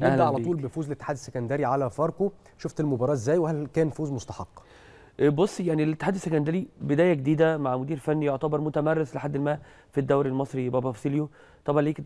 نبدا على طول بفوز الاتحاد السكندري على فاركو شفت المباراه ازاي وهل كان فوز مستحق إيه، بص يعني الاتحاد السكندري بدايه جديده مع مدير فني يعتبر متمرس لحد ما في الدوري المصري بابا فسيليو طبعا ليك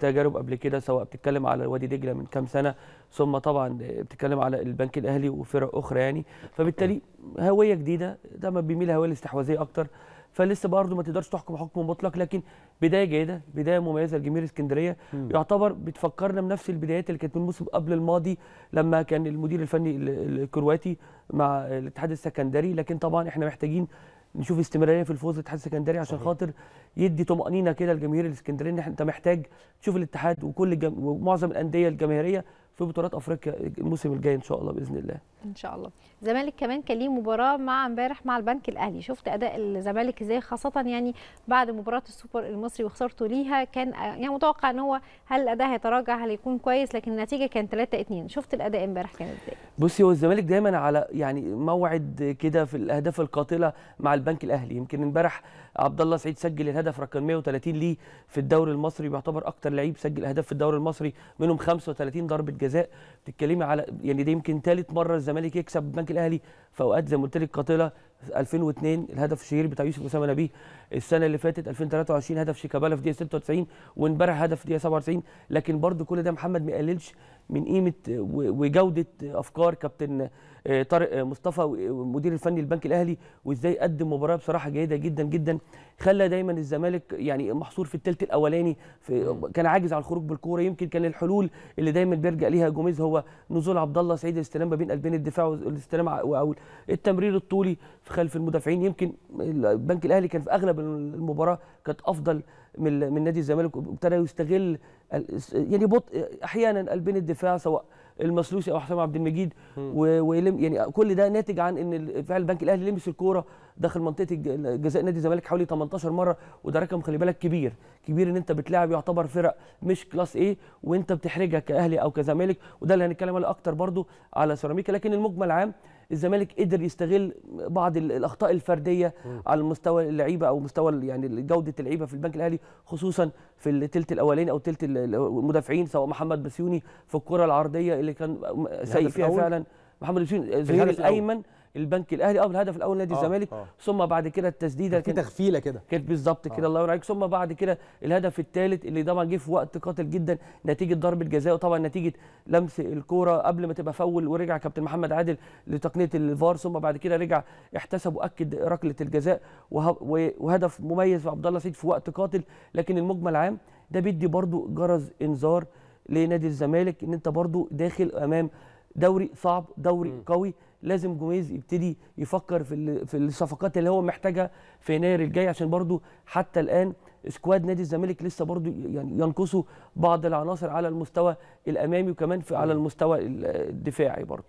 تجارب قبل كده سواء بتتكلم على وادي دجله من كام سنه ثم طبعا بتتكلم على البنك الاهلي وفرق اخرى يعني فبالتالي هويه جديده ما بيميل هويه الاستحواذيه اكتر فلسه برضه ما تقدرش تحكم حكم مطلق لكن بدايه جيده بدايه مميزه لجماهير اسكندريه يعتبر بتفكرنا بنفس البدايات اللي كانت من الموسم قبل الماضي لما كان المدير الفني الكرواتي مع الاتحاد السكندري لكن طبعا احنا محتاجين نشوف استمراريه في الفوز الاتحاد السكندري عشان خاطر يدي طمانينه كده لجماهير الاسكندريه ان انت محتاج تشوف الاتحاد وكل ومعظم الانديه الجماهيريه في بطولات افريقيا الموسم الجاي ان شاء الله باذن الله ان شاء الله الزمالك كمان كان ليه مباراه مع امبارح مع البنك الاهلي شفت اداء الزمالك ازاي خاصه يعني بعد مباراه السوبر المصري وخسارته ليها كان يعني متوقع ان هو هل الاداء هيتراجع هل يكون كويس لكن النتيجه كانت 3 2 شفت الاداء امبارح كان ازاي بصي هو الزمالك دايما على يعني موعد كده في الاهداف القاتله مع البنك الاهلي يمكن امبارح عبد الله سعيد سجل الهدف رقم 130 ليه في الدوري المصري بيعتبر اكتر لعيب سجل اهداف في الدوري المصري منهم 35 ضربه جزاء بتتكلمي على يعني ده يمكن ثالث مره الزمالك يكسب البنك الاهلي في اوقات زي ما قلت لك قاتله 2002 الهدف الشهير بتاع يوسف اسامه نبيه السنه اللي فاتت 2023 هدف شيكابالا في دقيقه 96 وامبارح هدف في دقيقه 97 لكن برضو كل ده محمد ما يقللش من قيمه وجوده افكار كابتن آه، طارق آه، مصطفى المدير الفني للبنك الاهلي وازاي قدم مباراه بصراحه جيده جدا جدا خلى دايما الزمالك يعني محصور في الثلث الاولاني في كان عاجز على الخروج بالكوره يمكن كان الحلول اللي دايما بيرجع ليها جوميز هو نزول عبد الله سعيد الاستلام ما بين قلبين الدفاع والاستلام او التمرير الطولي خلف المدافعين يمكن البنك الاهلي كان في اغلب المباراه كانت افضل من من نادي الزمالك وابتدى يستغل يعني بطء احيانا قلبين الدفاع سواء المسلوسي او حسام عبد المجيد ويلم يعني كل ده ناتج عن ان فعلا البنك الاهلي لمس الكوره داخل منطقه جزاء نادي الزمالك حوالي 18 مره وده رقم خلي بالك كبير كبير ان انت بتلاعب يعتبر فرق مش كلاس ايه وانت بتحرجها كاهلي او كزمالك وده اللي هنتكلم عليه اكتر برده على سيراميكا لكن المجمل عام الزمالك قدر يستغل بعض الاخطاء الفرديه م. على مستوى اللعيبه او مستوى يعني جوده اللعيبه في البنك الاهلي خصوصا في الثلث الاولاني او الثلث المدافعين سواء محمد بسيوني في الكره العرضيه اللي كان سيء فيها فعلا محمد بسيوني الايمن البنك الاهلي اه الهدف الاول نادي آه، الزمالك آه. آه ثم بعد كده التسديده كانت تغفيله كده كانت بالظبط كده آه. الله يرضى عليك ثم بعد كده الهدف الثالث اللي طبعا جه في وقت قاتل جدا نتيجه ضربه جزاء وطبعا نتيجه لمس الكوره قبل ما تبقى فول ورجع كابتن محمد عادل لتقنيه الفار ثم بعد كده رجع احتسب واكد ركله الجزاء وهدف مميز عبد الله سيد في وقت قاتل لكن المجمل عام ده بيدي برضو جرس انذار لنادي الزمالك ان انت برضو داخل امام دوري صعب دوري م. قوي لازم جوميز يبتدي يفكر في في الصفقات اللي هو محتاجها في يناير الجاي عشان برضو حتى الان سكواد نادي الزمالك لسه برضو يعني ينقصه بعض العناصر على المستوى الامامي وكمان في على المستوى الدفاعي برضو